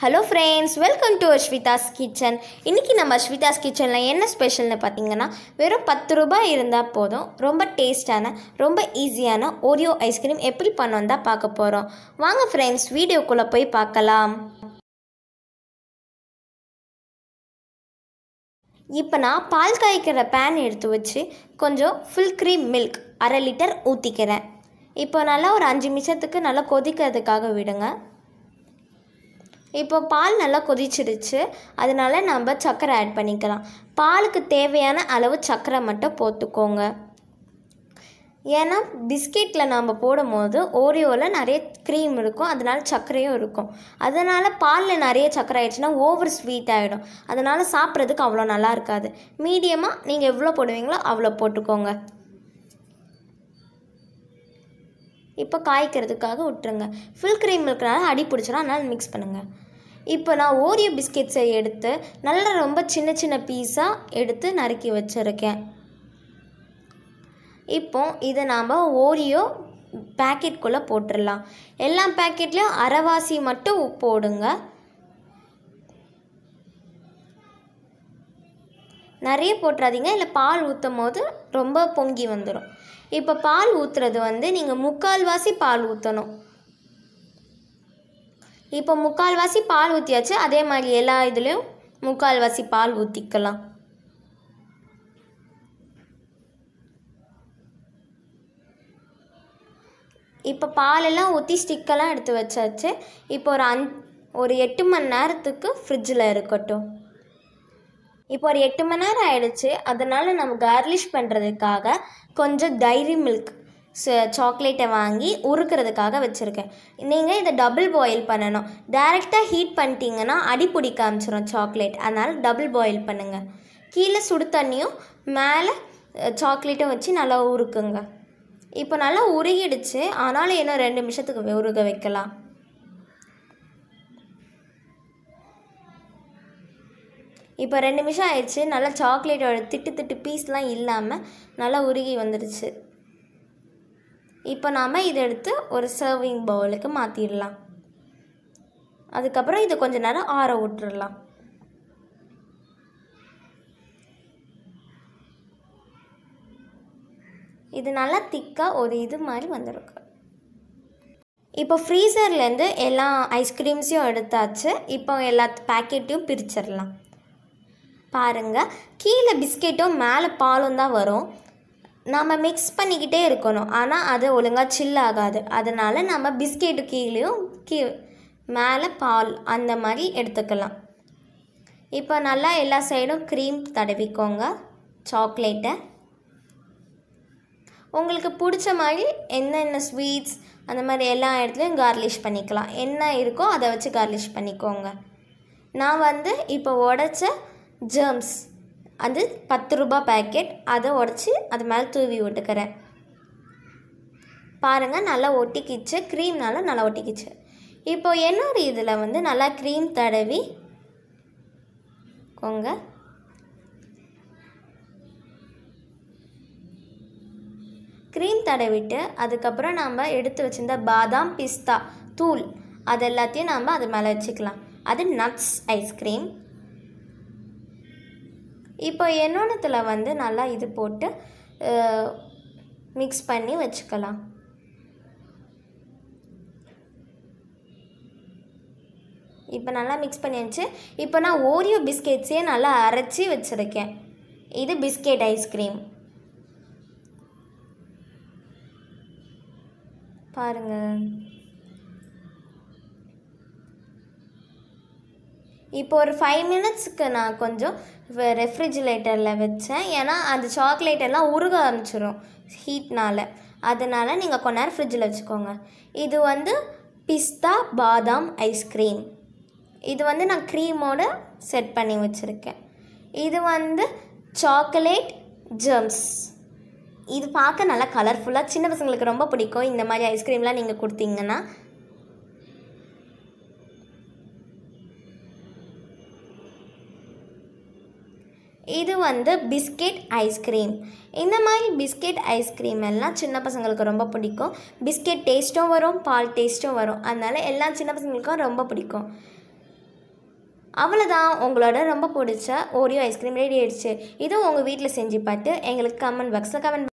hello friends welcome to Ashvitha's kitchen இன்றைக்கி நம்ம அஸ்விதாஸ் கிச்சனில் என்ன ஸ்பெஷல்னு பார்த்தீங்கன்னா வெறும் பத்து ரூபாய் இருந்தால் போதும் ரொம்ப டேஸ்டான ரொம்ப ஈஸியான ஓரியோ ஐஸ்கிரீம் எப்படி பண்ணோம் தான் பார்க்க போகிறோம் வாங்க ஃப்ரெண்ட்ஸ் வீடியோக்குள்ளே போய் பார்க்கலாம் இப்போ நான் பால் காய்க்கிற பேன் எடுத்து வச்சு கொஞ்சம் ஃபுல் க்ரீம் மில்க் அரை லிட்டர் ஊற்றிக்கிறேன் இப்போ நல்லா ஒரு அஞ்சு நிமிஷத்துக்கு நல்லா கொதிக்கிறதுக்காக விடுங்க இப்போ பால் நல்லா கொதிச்சிடுச்சு அதனால் நம்ம சர்க்கரை ஆட் பண்ணிக்கலாம் பாலுக்கு தேவையான அளவு சர்க்கரை மட்டும் போட்டுக்கோங்க ஏன்னா பிஸ்கெட்டில் நாம் போடும் போது ஓரியோவில் நிறைய க்ரீம் இருக்கும் அதனால் சர்க்கரையும் இருக்கும் அதனால் பாலில் நிறைய சர்க்கரை ஆயிடுச்சுன்னா ஓவர் ஸ்வீட் ஆகிடும் அதனால் சாப்பிட்றதுக்கு அவ்வளோ நல்லா இருக்காது மீடியமாக நீங்கள் எவ்வளோ போடுவீங்களோ அவ்வளோ போட்டுக்கோங்க இப்போ காய்க்கிறதுக்காக விட்டுருங்க ஃபுல் க்ரீம் மில்க்னால அடி பிடிச்சிடும் அதனால் மிக்ஸ் பண்ணுங்கள் இப்போ நான் ஓரியோ பிஸ்கெட்ஸை எடுத்து நல்லா ரொம்ப சின்ன சின்ன பீஸாக எடுத்து நறுக்கி வச்சுருக்கேன் இப்போ இதை நாம் ஓரியோ பேக்கெட்குள்ளே போட்டுடலாம் எல்லா பேக்கெட்லேயும் அரைவாசி மட்டும் போடுங்க நிறைய போட்டுறாதீங்க இல்லை பால் ஊற்றும் போது ரொம்ப பொங்கி வந்துடும் இப்போ பால் ஊற்றுறது வந்து நீங்கள் முக்கால்வாசி பால் ஊற்றணும் இப்போ முக்கால்வாசி பால் ஊற்றியாச்சு அதே மாதிரி எல்லா இதுலேயும் முக்கால்வாசி பால் ஊற்றிக்கலாம் இப்போ பாலெல்லாம் ஊற்றி ஸ்டிக்கெல்லாம் எடுத்து வச்சாச்சு இப்போ ஒரு அந் ஒரு எட்டு மணி நேரத்துக்கு ஃப்ரிட்ஜில் இருக்கட்டும் இப்போ ஒரு எட்டு மணி நேரம் ஆயிடுச்சு அதனால் நம்ம கார்லிஷ் பண்ணுறதுக்காக கொஞ்சம் டைரி மில்க் சாக்லேட்டை வாங்கி உருக்கிறதுக்காக வச்சுருக்கேன் நீங்கள் இதை டபுள் பாயில் பண்ணணும் டைரெக்டாக ஹீட் பண்ணிட்டீங்கன்னா அடி பிடிக்க ஆரம்பிச்சிடும் சாக்லேட் அதனால் டபுள் பாயில் பண்ணுங்கள் கீழே சுடு தண்ணியும் மேலே சாக்லேட்டும் வச்சு நல்லா உருக்குங்க இப்போ நல்லா உருகிடுச்சு ஆனாலும் இன்னும் ரெண்டு நிமிஷத்துக்கு உருக வைக்கலாம் இப்போ ரெண்டு நிமிஷம் ஆயிடுச்சு நல்லா சாக்லேட்டோட திட்டு திட்டு பீஸ்லாம் இல்லாமல் நல்லா உருகி வந்துடுச்சு இப்போ நாம் இதை எடுத்து ஒரு சர்விங் பவுலுக்கு மாற்றிடலாம் அதுக்கப்புறம் இதை கொஞ்சம் நேரம் ஆற விட்டுடலாம் இது நல்லா திக்காக ஒரு இது மாதிரி வந்துருக்கு இப்போ ஃப்ரீசர்லேருந்து எல்லா ஐஸ்கிரீம்ஸையும் எடுத்தாச்சு இப்போ எல்லா பேக்கெட்டையும் பிரிச்சிடலாம் பாருங்கள் கீழே பிஸ்கெட்டும் மேலே பாலும் தான் வரும் நம்ம மிக்ஸ் பண்ணிக்கிட்டே இருக்கணும் ஆனால் அது ஒழுங்காக சில் ஆகாது அதனால் நம்ம பிஸ்கெட்டு கீழேயும் கீ மேலே பால் அந்த மாதிரி எடுத்துக்கலாம் இப்போ நல்லா எல்லா சைடும் க்ரீம் தடவிக்கோங்க சாக்லேட்டை உங்களுக்கு பிடிச்ச மாதிரி என்னென்ன ஸ்வீட்ஸ் அந்த மாதிரி எல்லா இடத்துலையும் கார்லிஷ் பண்ணிக்கலாம் என்ன இருக்கோ அதை வச்சு கார்லிஷ் பண்ணிக்கோங்க நான் வந்து இப்போ உடச்ச ஜேம்ஸ் அது பத்து ரூபா பேக்கெட் அதை உடச்சி அது மேலே தூவி ஓட்டுக்கிறேன் பாருங்கள் நல்லா ஒட்டிக்கிச்சு க்ரீம்னால நல்லா ஒட்டிக்கிச்சு இப்போது என்னோட இதில் வந்து நல்லா க்ரீம் தடவி கொங்க க்ரீம் தடவிட்டு அதுக்கப்புறம் நாம் எடுத்து வச்சுருந்த பாதாம் பிஸ்தா தூள் அது எல்லாத்தையும் நாம் அது மேலே வச்சுக்கலாம் அது நட்ஸ் ஐஸ்கிரீம் இப்போ என்னோடத்தில் வந்து நல்லா இது போட்டு மிக்ஸ் பண்ணி வச்சுக்கலாம் இப்போ நல்லா மிக்ஸ் பண்ணி வச்சு இப்போ நான் ஓரியோ பிஸ்கெட்ஸே நல்லா அரைச்சி வச்சுருக்கேன் இது பிஸ்கெட் ஐஸ்கிரீம் பாருங்கள் இப்போ ஒரு ஃபைவ் மினிட்ஸ்க்கு நான் கொஞ்சம் ரெஃப்ரிஜிரேட்டரில் வச்சேன் ஏன்னா அந்த சாக்லேட் எல்லாம் உருக ஆரம்பிச்சிடும் ஹீட்னால் அதனால் நீங்கள் கொஞ்ச நேரம் ஃப்ரிட்ஜில் வச்சுக்கோங்க இது வந்து பிஸ்தா பாதாம் ஐஸ்கிரீம் இது வந்து நான் க்ரீமோடு செட் பண்ணி வச்சுருக்கேன் இது வந்து சாக்லேட் ஜெர்ம்ஸ் இது பார்க்க நல்லா கலர்ஃபுல்லாக சின்ன பசங்களுக்கு ரொம்ப பிடிக்கும் இந்த மாதிரி ஐஸ்கிரீம்லாம் நீங்கள் கொடுத்தீங்கன்னா இது வந்து பிஸ்கெட் ஐஸ்கிரீம் இந்த மாதிரி பிஸ்கெட் ஐஸ்கிரீம் எல்லாம் சின்ன பசங்களுக்கு ரொம்ப பிடிக்கும் பிஸ்கெட் டேஸ்ட்டும் வரும் பால் டேஸ்ட்டும் வரும் அதனால் எல்லா சின்ன பசங்களுக்கும் ரொம்ப பிடிக்கும் அவ்வளோதான் உங்களோட ரொம்ப பிடிச்ச ஓரியோ ஐஸ்கிரீம் ரெடி ஆயிடுச்சு இதுவும் உங்கள் வீட்டில் செஞ்சு பார்த்து எங்களுக்கு கமெண்ட் பாக்ஸில் கமெண்ட்